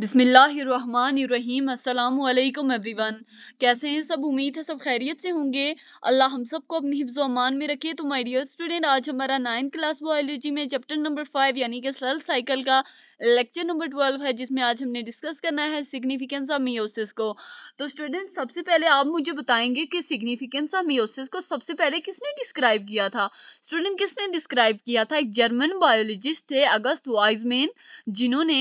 बिसमीम् अल्लाम एवरीवन कैसे हैं सब उम्मीद है सब खैरियत से होंगे अल्लाह हम सबको अपनी हिफ्ज़ अमान में रखे तो माय डियर स्टूडेंट आज हमारा नाइन्थ क्लास बायोलॉजी में चैप्टर नंबर फाइव यानी कि सेल साइकिल का लेक्चर नंबर ट्वेल्व है जिसमें आज हमने डिस्कस करना है सिग्निफिकेंस ऑफ मियोसिस को तो स्टूडेंट सबसे पहले आप मुझे बताएंगे कि सिग्निफिकेंस ऑफ मियोसिस को सबसे पहले किसने डिस्क्राइब किया था स्टूडेंट किसने डिस्क्राइब किया था एक जर्मन बायोलॉजिस्ट थे अगस्त वाइजमैन जिन्होंने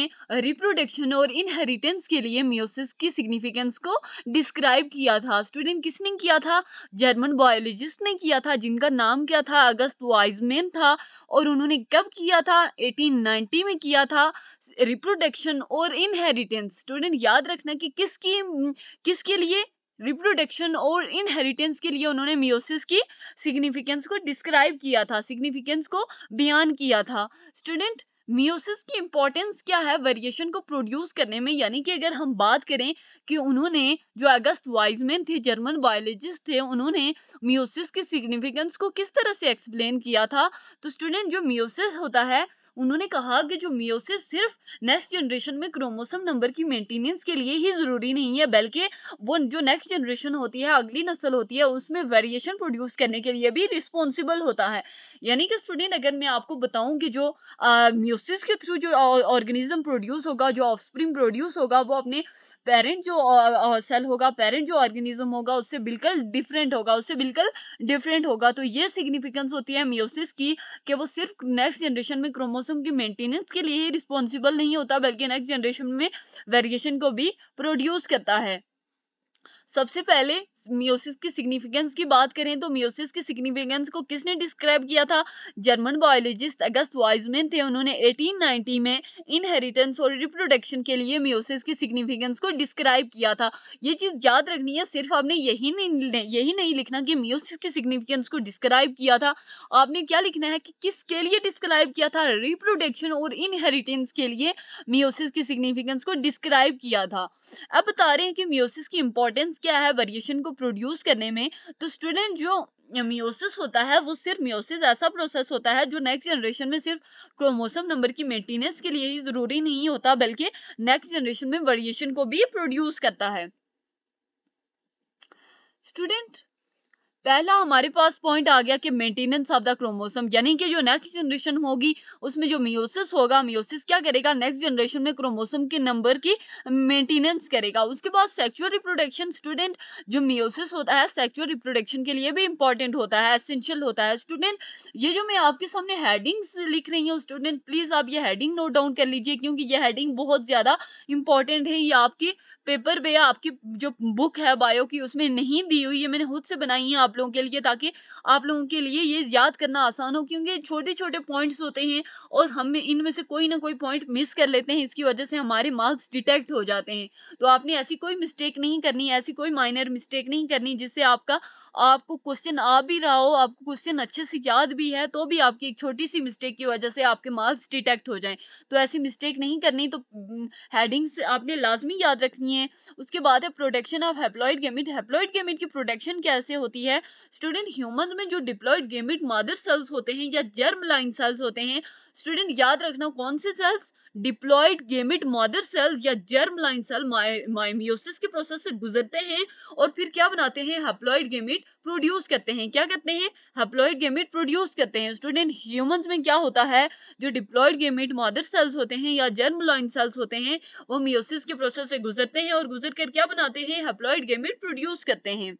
रिप्रोडक्शन और और इनहेरिटेंस के लिए मियोसिस की सिग्निफिकेंस को डिस्क्राइब किया था स्टूडेंट किसने किया था जर्मन बायोलॉजिस्ट ने किया था जिनका नाम क्या था अगस्त वाइजमैन था और उन्होंने कब किया था 1890 में किया था रिप्रोडक्शन और इनहेरिटेंस स्टूडेंट याद रखना कि किसकी किसके लिए रिप्रोडक्शन और इनहेरिटेंस के लिए उन्होंने मियोसिस की सिग्निफिकेंस को डिस्क्राइब किया था सिग्निफिकेंस को बयान किया था स्टूडेंट मियोसिस की इम्पोर्टेंस क्या है वेरिएशन को प्रोड्यूस करने में यानी कि अगर हम बात करें कि उन्होंने जो अगस्त वाइजमैन थे जर्मन बायोलॉजिस्ट थे उन्होंने मियोसिस के सिग्निफिकेंस को किस तरह से एक्सप्लेन किया था तो स्टूडेंट जो मियोसिस होता है उन्होंने कहा कि जो मियोसिस सिर्फ नेक्स्ट जनरेशन में क्रोमोसोम नंबर की मेंटेनेंस के लिए ही जरूरी नहीं है बल्कि वो जो नेक्स्ट जनरेशन होती है अगली नस्ल होती है उसमें वेरिएशन प्रोड्यूस करने के लिए भी रिस्पॉन्सिबल होता है यानी कि स्टूडेंट अगर मैं आपको बताऊं कि जो म्यूसिस के थ्रू जो ऑर्गेनिज्म प्रोड्यूस होगा जो ऑफ प्रोड्यूस होगा वो अपने पेरेंट जो सेल होगा पेरेंट जो ऑर्गेनिज्म होगा उससे बिल्कुल डिफरेंट होगा उससे बिल्कुल डिफरेंट होगा तो ये सिग्निफिकेंस होती है म्यूसिस की कि वो सिर्फ नेक्स्ट जनरेशन में क्रोमोस मौसम की मेंटेनेंस के लिए ही रिस्पॉन्सिबल नहीं होता बल्कि नेक्स्ट जनरेशन में वेरिएशन को भी प्रोड्यूस करता है सबसे पहले मियोसिस की सिग्निफिकेंस की बात करें तो मियोसिस की सिग्निफिकेंस को किसने डिस्क्राइब किया था जर्मन बायोलॉजिस्ट अगस्त वाइजमैन थे उन्होंने 1890 में इनहेरिटेंस और रिप्रोडक्शन के लिए मियोसिस की सिग्निफिकेंस को डिस्क्राइब किया था ये चीज याद रखनी है सिर्फ आपने यही नहीं यही नहीं लिखना कि मियोसिस की सिग्निफिकेंस को डिस्क्राइब किया था आपने क्या लिखना है कि किसके लिए डिस्क्राइब किया था रिप्रोडक्शन और इनहेरिटेंस के लिए मियोसिस की सिग्निफिकेंस को डिस्क्राइब किया था अब बता रहे हैं कि मियोसिस की इंपॉर्टेंस क्या है वेरिएशन को प्रोड्यूस करने में तो स्टूडेंट जो मियोसिस होता है वो सिर्फ मियोसिस ऐसा प्रोसेस होता है जो नेक्स्ट जनरेशन में सिर्फ क्रोमोसोम नंबर की मेंटेनेंस के लिए ही जरूरी नहीं होता बल्कि नेक्स्ट जनरेशन में वेरिएशन को भी प्रोड्यूस करता है स्टूडेंट पहला हमारे पास पॉइंट आ गया कि मेंटेनेंस ऑफ द क्रोमोसोम यानी कि जो नेक्स्ट जनरेशन होगी उसमें जो मियोसिस होगा मियोसिस क्या करेगा नेक्स्ट जनरेशन में क्रोमोसोम के नंबर की मेंटेनेंस करेगा उसके बाद सेक्सुअल रिप्रोडक्शन स्टूडेंट जो मियोसिस होता है सेक्सुअल रिप्रोडक्शन के लिए भी इंपॉर्टेंट होता है एसेंशियल होता है स्टूडेंट ये जो मैं आपके सामने हेडिंग्स लिख रही हूँ स्टूडेंट प्लीज आप ये हेडिंग नोट डाउन कर लीजिए क्योंकि ये हेडिंग बहुत ज्यादा इंपॉर्टेंट है ये आपकी पेपर पे आपकी जो बुक है बायो की उसमें नहीं दी हुई है मैंने खुद से बनाई है आप लोगों के लिए ताकि आप लोगों के लिए ये याद करना आसान हो क्योंकि छोटे छोटे पॉइंट्स होते हैं और हम इनमें से कोई ना कोई पॉइंट मिस कर लेते हैं इसकी वजह से हमारे मार्क्स डिटेक्ट हो जाते हैं तो आपने ऐसी कोई मिस्टेक नहीं करनी ऐसी कोई माइनर मिस्टेक नहीं करनी जिससे आपका आपको क्वेश्चन आ भी रहा हो आपको क्वेश्चन अच्छे से याद भी है तो भी आपकी एक छोटी सी मिस्टेक की वजह से आपके मार्क्स डिटेक्ट हो जाए तो ऐसी मिस्टेक नहीं करनी तो हेडिंग्स आपने लाजमी याद रखनी है उसके बाद है protection of haploid gamete haploid gamete की प्रोटेक्शन कैसे होती है स्टूडेंट ह्यूमन में जो डिप्लॉयड गेमिट मादर सेल्स होते हैं या जर्म लाइन सेल्स होते हैं स्टूडेंट याद रखना कौन से cells diploid gamete mother cells या जर्म लाइन सेल माइमियोसिस के प्रोसेस से गुजरते हैं और फिर क्या बनाते हैं हेप्लॉइड गेमिट प्रोड्यूस करते हैं क्या कहते हैं हेप्लॉइड गेमिट प्रोड्यूस करते हैं स्टूडेंट ह्यूमन में क्या होता है जो डिप्लॉयड गेमिट मादर सेल्स होते हैं या जर्म लाइन सेल्स होते हैं वो मियोसिस के प्रोसेस से गुजरते हैं और गुजर कर क्या बनाते हैं हेप्लॉइड गेमिट प्रोड्यूस करते हैं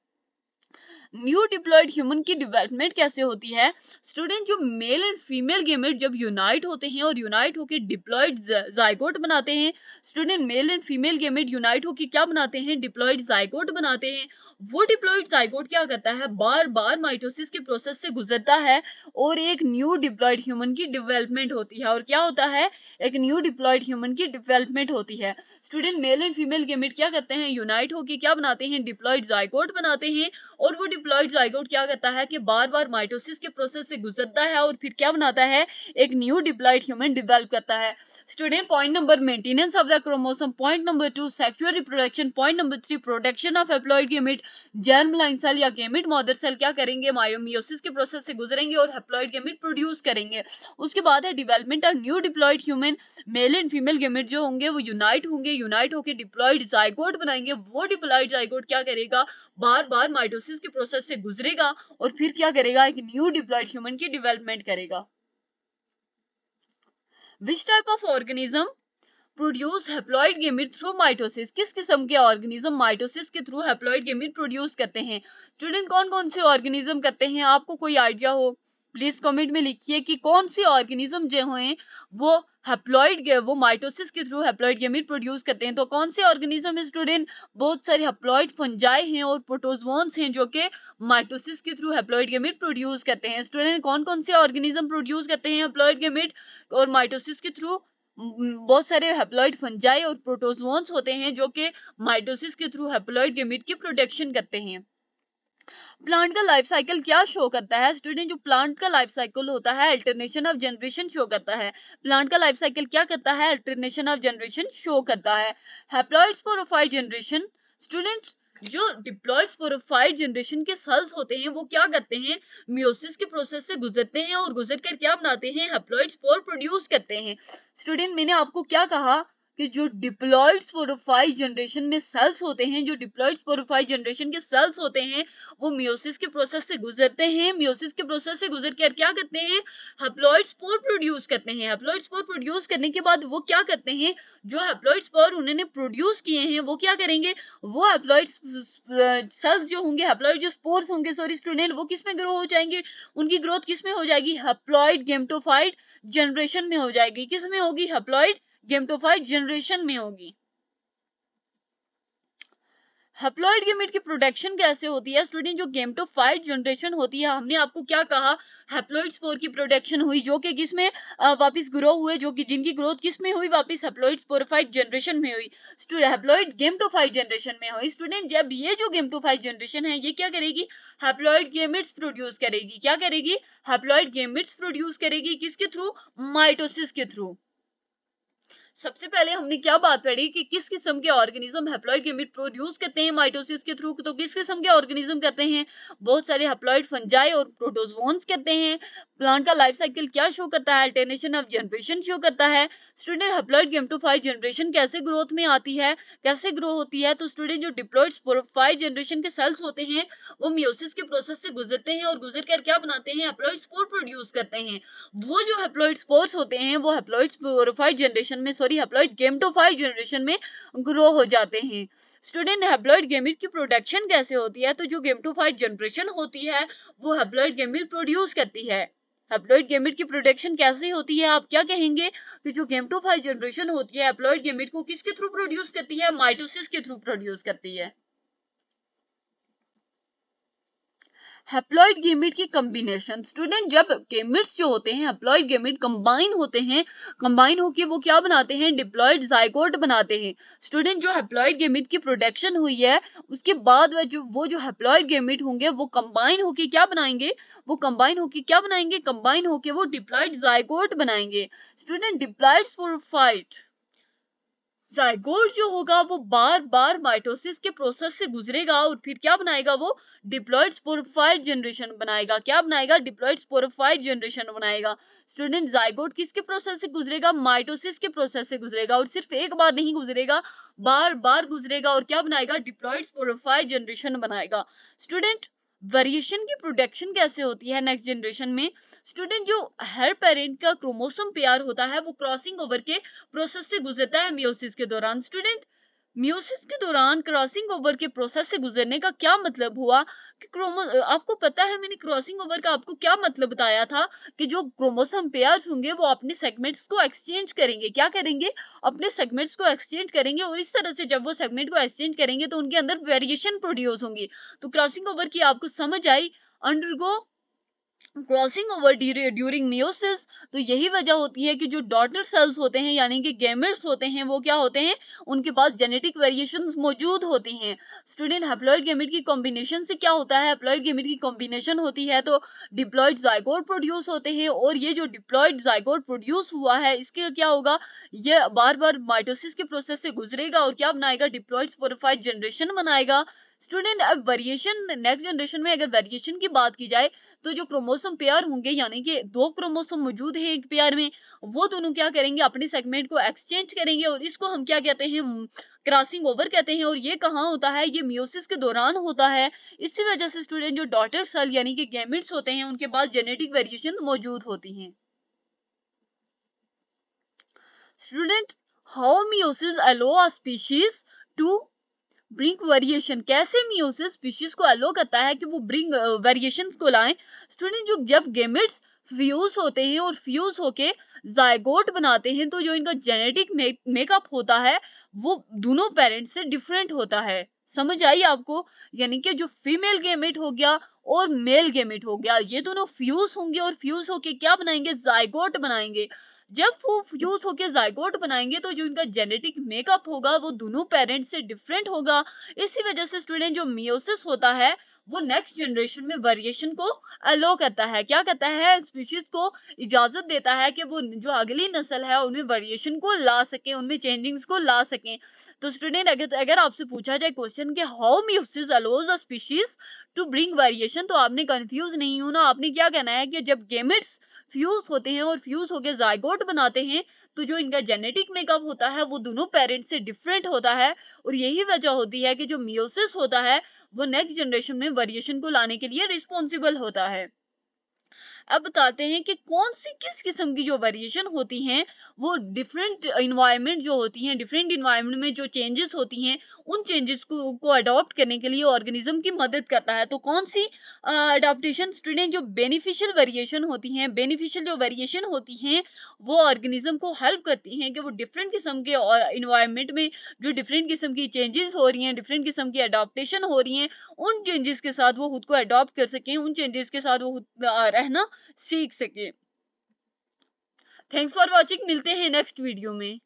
न्यू डिप्लॉयड ह्यूमन की डिवेलपमेंट कैसे होती है स्टूडेंट जो मेल एंड फीमेल गेमेट जब यूनाइट होते हैं और यूनाइट होकर डिप्लॉयड जायकोट बनाते हैं student male and female gamete unite होकर क्या बनाते हैं डिप्लॉयड जायकोट बनाते हैं वो डिप्लॉयड जायकोट क्या करता है बार बार माइटोसिस के प्रोसेस से गुजरता है और एक न्यू डिप्लॉयड ह्यूमन की डिवेलपमेंट होती है और क्या होता है एक न्यू डिप्लॉयड ह्यूमन की डिवेलपमेंट होती है student male and female gamete क्या करते हैं यूनाइट होकर क्या बनाते हैं डिप्लॉयड जायकोट बनाते हैं और वो डिप्लॉइड जाइगोट क्या करता है कि बार बार माइटोसिस के प्रोसेस से गुजरता है और फिर क्या बनाता है एक न्यू डिप्लॉइड ह्यूमन डिवेल्प करता है student point number maintenance of the chromosome point number two sexual reproduction point number three production of haploid gamete germ line cell या गेमिट मॉदर सेल क्या करेंगे मायोमियोसिस के प्रोसेस से गुजरेंगे और हेप्लॉइड गेमिट प्रोड्यूस करेंगे उसके बाद है development of new diploid human male and female gamete जो होंगे वो यूनाइट होंगे यूनाइट होकर डिप्लॉइड जाइगोट बनाएंगे वो डिप्लॉइड जाइगोट क्या करेगा बार बार माइटोसिस के प्रोसेस प्रोसेस से गुजरेगा और फिर क्या करेगा एक न्यू डिप्लॉयड ह्यूमन की डिवेलपमेंट करेगा which type of organism produce haploid gamete through mitosis किस किस्म के ऑर्गेनिज्म माइटोसिस के थ्रू हेप्लॉइड गेमिट प्रोड्यूस करते हैं स्टूडेंट कौन कौन से ऑर्गेनिज्म करते हैं आपको कोई आइडिया हो प्लीज कमेंट में लिखिए कि कौन सी ऑर्गेनिज्म जो हैं वो हेप्लॉइड वो माइटोसिस के थ्रू हेप्लॉइड गेमिट प्रोड्यूस करते हैं तो कौन से ऑर्गेनिज्म स्टूडेंट बहुत सारे हेप्लॉइड फंजाई हैं और प्रोटोजोन्स हैं जो कि माइटोसिस के थ्रू हेप्लॉइड गेमिट प्रोड्यूस करते हैं स्टूडेंट कौन कौन से ऑर्गेनिज्म प्रोड्यूस करते हैं हेप्लॉइड गेमिट और माइटोसिस के थ्रू बहुत सारे हेप्लॉइड फंजाई और प्रोटोजोन्स होते हैं जो कि माइटोसिस के थ्रू हेप्लॉइड गेमिट की प्रोटेक्शन करते हैं प्लांट का लाइफ साइकिल क्या शो करता है स्टूडेंट जो प्लांट का लाइफ साइकिल होता है अल्टरनेशन ऑफ जनरेशन शो करता है प्लांट का लाइफ साइकिल क्या करता है अल्टरनेशन ऑफ जनरेशन शो करता है हैप्लॉइड्स पोरोफाइट जनरेशन स्टूडेंट जो डिप्लॉयड पोरोफाइट जनरेशन के सेल्स होते हैं वो क्या करते हैं म्योसिस के प्रोसेस से गुजरते हैं और गुजर कर क्या बनाते हैं हेप्लॉइड स्पोर प्रोड्यूस करते हैं स्टूडेंट मैंने आपको क्या कहा कि जो डिप्लॉइड फोरोफाई जनरेशन में सेल्स होते हैं जो डिप्लॉइड फोरोफाई जनरेशन के सेल्स होते हैं वो मियोसिस के प्रोसेस से गुजरते हैं मियोसिस के प्रोसेस से गुजर कर क्या करते हैं हेप्लॉइड स्पोर प्रोड्यूस करते हैं हेप्लॉइड स्पोर प्रोड्यूस करने के बाद वो क्या करते हैं जो हेप्लॉइड स्पोर उन्होंने प्रोड्यूस किए हैं वो क्या करेंगे वो हेप्लॉइड सेल्स जो होंगे हेप्लॉइड जो स्पोर्स होंगे सॉरी स्टूडेंट वो किस में ग्रो हो जाएंगे उनकी ग्रोथ किस में हो जाएगी हेप्लॉइड गेमटोफाइड जनरेशन में हो जाएगी किस में होगी हेप्लॉइड गेमटोफाइट जनरेशन में होगी हेप्लॉइड गेमिट की प्रोडक्शन कैसे होती है स्टूडेंट जो गेमटोफाइट जनरेशन होती है हमने आपको क्या कहा हेप्लॉइड स्पोर की प्रोडक्शन हुई जो कि किसमें वापस ग्रो हुए जो कि जिनकी ग्रोथ किस में हुई वापस हेप्लॉइड स्पोरोफाइट जनरेशन में हुई हेप्लॉइड गेमटोफाइट जनरेशन में हुई स्टूडेंट जब ये जो गेमटोफाइट जनरेशन है ये क्या करेगी हेप्लॉइड गेमिट्स प्रोड्यूस करेगी क्या करेगी हेप्लॉइड गेमिट्स प्रोड्यूस करेगी किसके थ्रू माइटोसिस के थ्रू सबसे पहले हमने क्या बात पढ़ी कि किस किस्म के ऑर्गेनिज्म हेप्लॉइड गेमिट प्रोड्यूस करते हैं माइटोसिस के थ्रू तो किस किस्म के ऑर्गेनिज्म करते हैं बहुत सारे हेप्लॉइड फंजाई और प्रोटोजोन्स करते हैं प्लांट का लाइफ साइकिल क्या शो करता है अल्टरनेशन ऑफ जनरेशन शो करता है स्टूडेंट हेप्लॉइड गेमटोफाइड जनरेशन कैसे ग्रोथ में आती है कैसे ग्रो होती है तो स्टूडेंट जो डिप्लॉइड स्पोरोफाइड जनरेशन के सेल्स होते हैं वो मियोसिस के प्रोसेस से गुजरते हैं और गुजर कर क्या बनाते हैं हेप्लॉइड स्पोर प्रोड्यूस करते हैं वो जो हेप्लॉइड स्पोर्स होते हैं वो हेप्लॉइड स्पोरोफाइड जनरेशन में सॉरी हेप्लॉइड गेमटोफाइट जनरेशन में ग्रो हो जाते हैं स्टूडेंट हेप्लॉइड गेमिट की प्रोडक्शन कैसे होती है तो जो गेमटोफाइट जनरेशन होती है वो हेप्लॉइड गेमिट प्रोड्यूस करती है हेप्लॉइड गेमिट की प्रोडक्शन कैसे होती है आप क्या कहेंगे कि जो गेमटोफाइट जनरेशन होती है हेप्लॉइड गेमिट को किसके थ्रू प्रोड्यूस करती है माइटोसिस के थ्रू प्रोड्यूस करती है हेप्लॉइड गेमिट की कम्बिनेशन स्टूडेंट जब गेमिट्स जो होते हैं हेप्लॉइड गेमिट कंबाइन होते हैं कंबाइन होकर वो क्या बनाते हैं डिप्लॉयड जायकोट बनाते हैं स्टूडेंट जो हेप्लॉइड गेमिट की प्रोडक्शन हुई है उसके बाद वह जो वो जो हेप्लॉइड गेमिट होंगे वो कंबाइन होकर क्या बनाएंगे वो कंबाइन होकर क्या बनाएंगे कंबाइन होकर वो डिप्लॉयड जायकोट बनाएंगे student diploid sporophyte zygote जो होगा वो बार बार माइटोसिस के प्रोसेस से गुजरेगा और फिर क्या बनाएगा वो डिप्लॉइड स्पोरोफाइट जनरेशन बनाएगा क्या बनाएगा डिप्लॉइड स्पोरोफाइट जनरेशन बनाएगा स्टूडेंट जायगोट किसके प्रोसेस से गुजरेगा माइटोसिस के प्रोसेस से गुजरेगा और सिर्फ एक बार नहीं गुजरेगा बार बार गुजरेगा और क्या बनाएगा डिप्लॉइड स्पोरोफाइट जनरेशन बनाएगा स्टूडेंट वेरिएशन की प्रोडक्शन कैसे होती है नेक्स्ट जनरेशन में स्टूडेंट जो हर पेरेंट का क्रोमोसोम पेयर होता है वो क्रॉसिंग ओवर के प्रोसेस से गुजरता है के दौरान स्टूडेंट म्यूसिस के दौरान क्रॉसिंग ओवर के प्रोसेस से गुजरने का क्या मतलब हुआ कि क्रोमो आपको पता है मैंने क्रॉसिंग ओवर का आपको क्या मतलब बताया था कि जो क्रोमोसोम पेयर होंगे वो अपने सेगमेंट्स को एक्सचेंज करेंगे क्या करेंगे अपने सेगमेंट्स को एक्सचेंज करेंगे और इस तरह से जब वो सेगमेंट को एक्सचेंज करेंगे तो उनके अंदर वेरिएशन प्रोड्यूस होंगी तो क्रॉसिंग ओवर की आपको समझ आई undergo crossing over during meiosis तो यही वजह होती है कि जो डॉटर सेल्स होते हैं यानी कि गेमेट्स होते हैं वो क्या होते हैं उनके पास जेनेटिक वेरिएशंस मौजूद होते हैं स्टूडेंट हेप्लॉइड गेमेट की कॉम्बिनेशन से क्या होता है हेप्लॉइड गेमेट की कॉम्बिनेशन होती है तो डिप्लॉइड जाइकोर प्रोड्यूस होते हैं और ये जो डिप्लॉइड जाइकोर प्रोड्यूस हुआ है इसके क्या होगा ये बार बार माइटोसिस के प्रोसेस से गुजरेगा और क्या बनाएगा डिप्लॉइड स्पोरिफाइड जनरेशन बनाएगा स्टूडेंट अब वेरिएशन नेक्स्ट जनरेशन में अगर वेरिएशन की बात की जाए तो जो क्रोमोसोम पेयर होंगे यानी कि दो क्रोमोसोम मौजूद है एक पेयर में वो दोनों क्या करेंगे अपने सेगमेंट को एक्सचेंज करेंगे और इसको हम क्या कहते हैं क्रॉसिंग ओवर कहते हैं और ये कहाँ होता है ये म्यूसिस के दौरान होता है इसी वजह से स्टूडेंट जो डॉटर सेल यानी कि गैमिट्स होते हैं उनके पास जेनेटिक वेरिएशन मौजूद होती है student how meiosis allow a species to bring variation कैसे मियोसिस स्पीशीज को अलो करता है कि वो ब्रिंग वेरिएशन को लाए स्टूडेंट जो जब गेमिट्स फ्यूज होते हैं और फ्यूज होके जायगोट बनाते हैं तो जो इनका जेनेटिक मेकअप होता है वो दोनों पेरेंट्स से डिफरेंट होता है समझ आई आपको यानी कि जो फीमेल गेमिट हो गया और मेल गेमिट हो गया ये दोनों फ्यूज होंगे और फ्यूज होके क्या बनाएंगे जायगोट बनाएंगे जब वो फ्यूज होकर जायकोट बनाएंगे तो जो इनका जेनेटिक मेकअप होगा वो दोनों पेरेंट्स से डिफरेंट होगा इसी वजह से स्टूडेंट जो मियोसिस होता है वो नेक्स्ट जनरेशन में वेरिएशन को अलो करता है क्या करता है स्पीशीज को इजाजत देता है कि वो जो अगली नस्ल है उनमें वेरिएशन को ला सके उनमें चेंजिंग्स को ला सके तो स्टूडेंट अगर तो अगर आपसे पूछा जाए क्वेश्चन कि how meiosis allows a species to bring variation तो आपने कंफ्यूज नहीं होना आपने क्या कहना है कि जब गेमिट्स फ्यूज होते हैं और फ्यूज होकर जायगोट बनाते हैं तो जो इनका जेनेटिक मेकअप होता है वो दोनों पेरेंट्स से डिफरेंट होता है और यही वजह होती है कि जो मियोसिस होता है वो नेक्स्ट जनरेशन में वेरिएशन को लाने के लिए रिस्पॉन्सिबल होता है अब बताते हैं कि कौन सी किस किस्म की जो वेरिएशन होती हैं वो डिफरेंट इन्वायरमेंट जो होती हैं डिफरेंट इन्वायरमेंट में जो चेंजेस होती हैं उन चेंजेस को को अडॉप्ट करने के लिए ऑर्गेनिज्म की मदद करता है तो कौन सी अडोप्टेशन स्टूडेंट जो बेनिफिशियल वेरिएशन होती हैं बेनिफिशियल जो वेरिएशन होती हैं वो ऑर्गेनिज्म को हेल्प करती हैं कि वो डिफरेंट किस्म के इन्वायरमेंट में जो डिफरेंट किस्म की चेंजेस हो रही हैं डिफरेंट किस्म की अडोप्टेशन हो रही हैं उन चेंजेस के साथ वो खुद को अडॉप्ट कर सकें उन चेंजेस के साथ वो रहना सीख सके थैंक्स फॉर वॉचिंग मिलते हैं नेक्स्ट वीडियो में